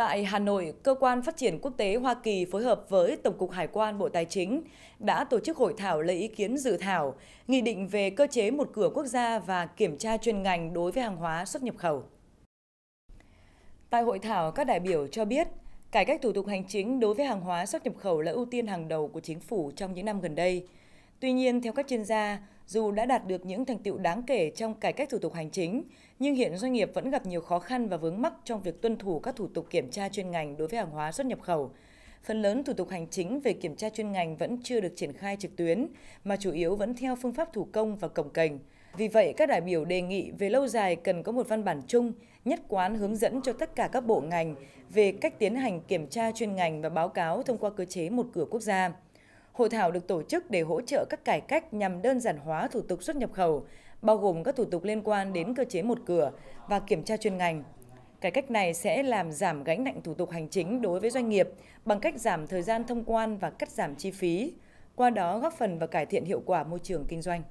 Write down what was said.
Tại Hà Nội, Cơ quan Phát triển Quốc tế Hoa Kỳ phối hợp với Tổng cục Hải quan Bộ Tài chính đã tổ chức hội thảo lấy ý kiến dự thảo, nghị định về cơ chế một cửa quốc gia và kiểm tra chuyên ngành đối với hàng hóa xuất nhập khẩu. Tại hội thảo, các đại biểu cho biết, cải cách thủ tục hành chính đối với hàng hóa xuất nhập khẩu là ưu tiên hàng đầu của chính phủ trong những năm gần đây. Tuy nhiên, theo các chuyên gia, dù đã đạt được những thành tựu đáng kể trong cải cách thủ tục hành chính, nhưng hiện doanh nghiệp vẫn gặp nhiều khó khăn và vướng mắc trong việc tuân thủ các thủ tục kiểm tra chuyên ngành đối với hàng hóa xuất nhập khẩu. Phần lớn thủ tục hành chính về kiểm tra chuyên ngành vẫn chưa được triển khai trực tuyến, mà chủ yếu vẫn theo phương pháp thủ công và cổng cành Vì vậy, các đại biểu đề nghị về lâu dài cần có một văn bản chung, nhất quán hướng dẫn cho tất cả các bộ ngành về cách tiến hành kiểm tra chuyên ngành và báo cáo thông qua cơ chế một cửa quốc gia. Hội thảo được tổ chức để hỗ trợ các cải cách nhằm đơn giản hóa thủ tục xuất nhập khẩu, bao gồm các thủ tục liên quan đến cơ chế một cửa và kiểm tra chuyên ngành. Cải cách này sẽ làm giảm gánh nặng thủ tục hành chính đối với doanh nghiệp bằng cách giảm thời gian thông quan và cắt giảm chi phí, qua đó góp phần vào cải thiện hiệu quả môi trường kinh doanh.